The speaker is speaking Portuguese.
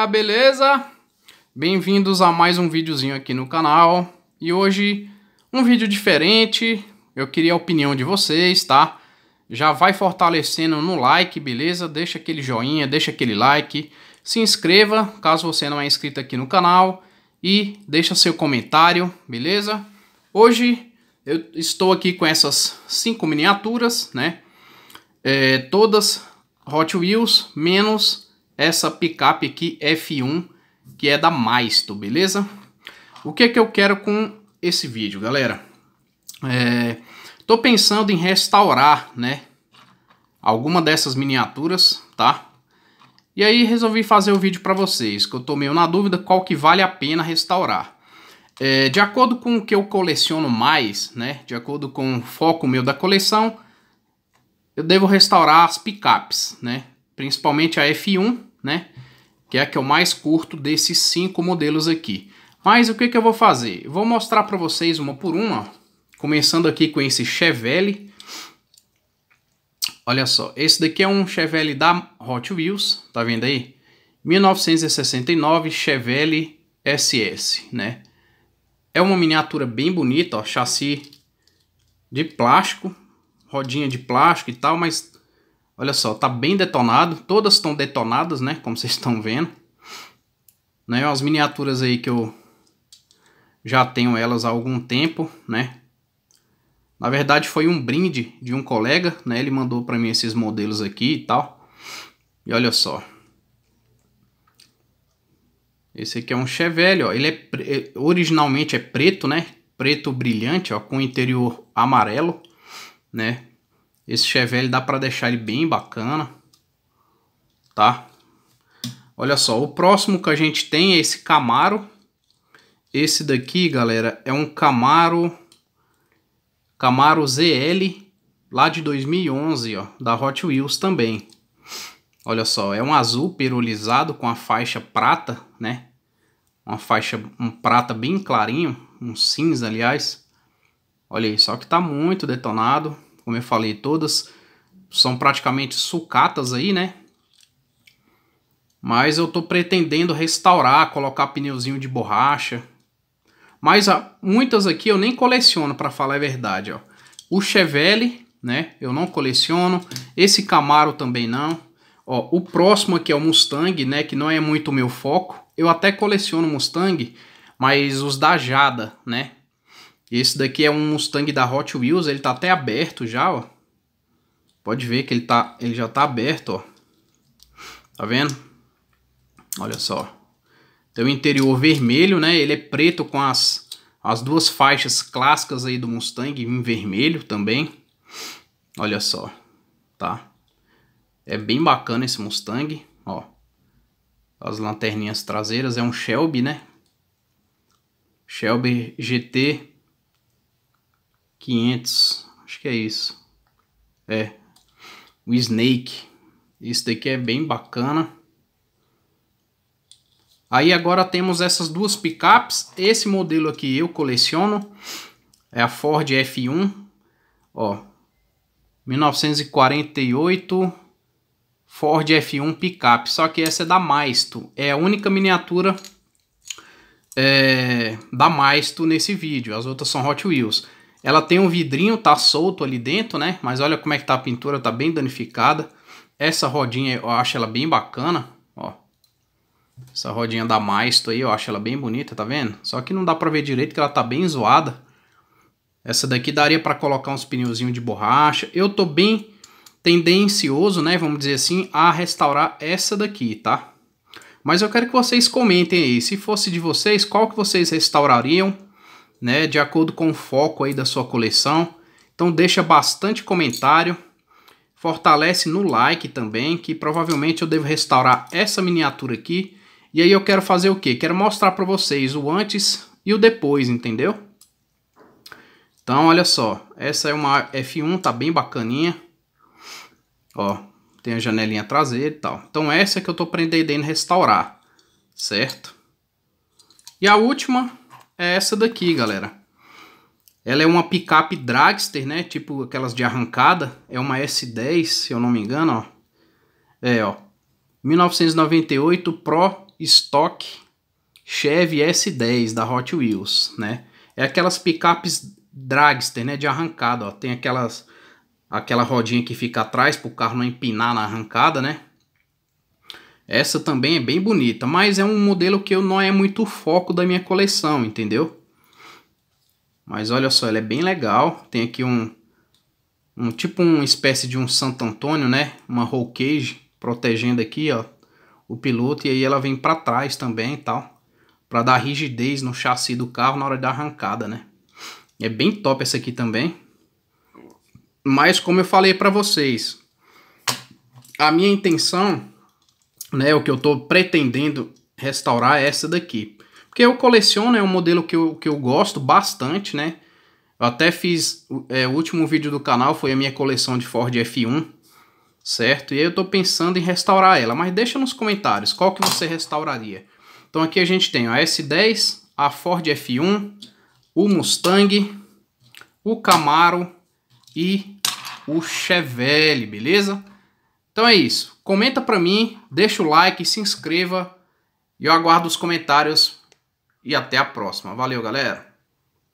galera, beleza? Bem-vindos a mais um videozinho aqui no canal E hoje um vídeo diferente, eu queria a opinião de vocês, tá? Já vai fortalecendo no like, beleza? Deixa aquele joinha, deixa aquele like Se inscreva, caso você não é inscrito aqui no canal E deixa seu comentário, beleza? Hoje eu estou aqui com essas cinco miniaturas, né? É, todas Hot Wheels, menos essa picape aqui F1, que é da Maisto, beleza? O que é que eu quero com esse vídeo, galera? É, tô pensando em restaurar, né? Alguma dessas miniaturas, tá? E aí resolvi fazer o vídeo para vocês, que eu tô meio na dúvida qual que vale a pena restaurar. É, de acordo com o que eu coleciono mais, né? De acordo com o foco meu da coleção, eu devo restaurar as picapes, né? Principalmente a F1 né? Que é a que o mais curto desses cinco modelos aqui. Mas o que, que eu vou fazer? Vou mostrar para vocês uma por uma, começando aqui com esse Chevelle. Olha só, esse daqui é um Chevelle da Hot Wheels, tá vendo aí? 1969 Chevelle SS, né? É uma miniatura bem bonita, ó, chassi de plástico, rodinha de plástico e tal, mas Olha só, tá bem detonado. Todas estão detonadas, né? Como vocês estão vendo. Né? As miniaturas aí que eu já tenho elas há algum tempo, né? Na verdade foi um brinde de um colega, né? Ele mandou para mim esses modelos aqui e tal. E olha só. Esse aqui é um Chevelle, ó. Ele é, é originalmente é preto, né? Preto brilhante, ó, com interior amarelo, né? Esse Chevelle dá para deixar ele bem bacana, tá? Olha só, o próximo que a gente tem é esse Camaro. Esse daqui, galera, é um Camaro Camaro ZL lá de 2011, ó, da Hot Wheels também. Olha só, é um azul perolizado com a faixa prata, né? Uma faixa um prata bem clarinho, um cinza, aliás. Olha aí, só que tá muito detonado como eu falei, todas são praticamente sucatas aí, né? Mas eu tô pretendendo restaurar, colocar pneuzinho de borracha. Mas há ah, muitas aqui eu nem coleciono, para falar a verdade, ó. O Chevelle, né? Eu não coleciono. Esse Camaro também não. Ó, o próximo aqui é o Mustang, né? Que não é muito o meu foco. Eu até coleciono Mustang, mas os da Jada, né? Esse daqui é um Mustang da Hot Wheels, ele tá até aberto já, ó. Pode ver que ele, tá, ele já tá aberto, ó. Tá vendo? Olha só. Tem o interior vermelho, né? Ele é preto com as, as duas faixas clássicas aí do Mustang em vermelho também. Olha só, tá? É bem bacana esse Mustang, ó. As lanterninhas traseiras, é um Shelby, né? Shelby GT 500, acho que é isso. É, o Snake. Este daqui é bem bacana. Aí agora temos essas duas picapes. Esse modelo aqui eu coleciono. É a Ford F1. Ó, 1948 Ford F1 picape. Só que essa é da Maisto. É a única miniatura é, da Maisto nesse vídeo. As outras são Hot Wheels. Ela tem um vidrinho, tá solto ali dentro, né? Mas olha como é que tá a pintura, tá bem danificada. Essa rodinha eu acho ela bem bacana, ó. Essa rodinha da Maisto aí, eu acho ela bem bonita, tá vendo? Só que não dá pra ver direito que ela tá bem zoada. Essa daqui daria pra colocar uns pneuzinhos de borracha. Eu tô bem tendencioso, né, vamos dizer assim, a restaurar essa daqui, tá? Mas eu quero que vocês comentem aí, se fosse de vocês, qual que vocês restaurariam? né, de acordo com o foco aí da sua coleção. Então deixa bastante comentário, fortalece no like também, que provavelmente eu devo restaurar essa miniatura aqui. E aí eu quero fazer o que? Quero mostrar para vocês o antes e o depois, entendeu? Então olha só, essa é uma F1, tá bem bacaninha. Ó, tem a janelinha traseira e tal. Então essa é que eu tô a restaurar, certo? E a última é essa daqui, galera. Ela é uma picape dragster, né? Tipo aquelas de arrancada. É uma S10, se eu não me engano, ó. É, ó. 1998 Pro Stock Chevy S10 da Hot Wheels, né? É aquelas picapes dragster, né? De arrancada, ó. Tem aquelas... Aquela rodinha que fica atrás para o carro não empinar na arrancada, né? Essa também é bem bonita, mas é um modelo que eu não é muito foco da minha coleção, entendeu? Mas olha só, ela é bem legal. Tem aqui um, um tipo uma espécie de um Santo Antônio, né? Uma roll cage protegendo aqui, ó, o piloto. E aí ela vem para trás também e tal, para dar rigidez no chassi do carro na hora da arrancada, né? É bem top essa aqui também. Mas como eu falei para vocês, a minha intenção né, o que eu estou pretendendo restaurar é essa daqui. Porque eu coleciono, é um modelo que eu, que eu gosto bastante, né? Eu até fiz, é, o último vídeo do canal foi a minha coleção de Ford F1, certo? E aí eu estou pensando em restaurar ela, mas deixa nos comentários qual que você restauraria. Então aqui a gente tem a S10, a Ford F1, o Mustang, o Camaro e o Chevelle, beleza? Então é isso. Comenta para mim, deixa o like, se inscreva. E eu aguardo os comentários. E até a próxima. Valeu, galera!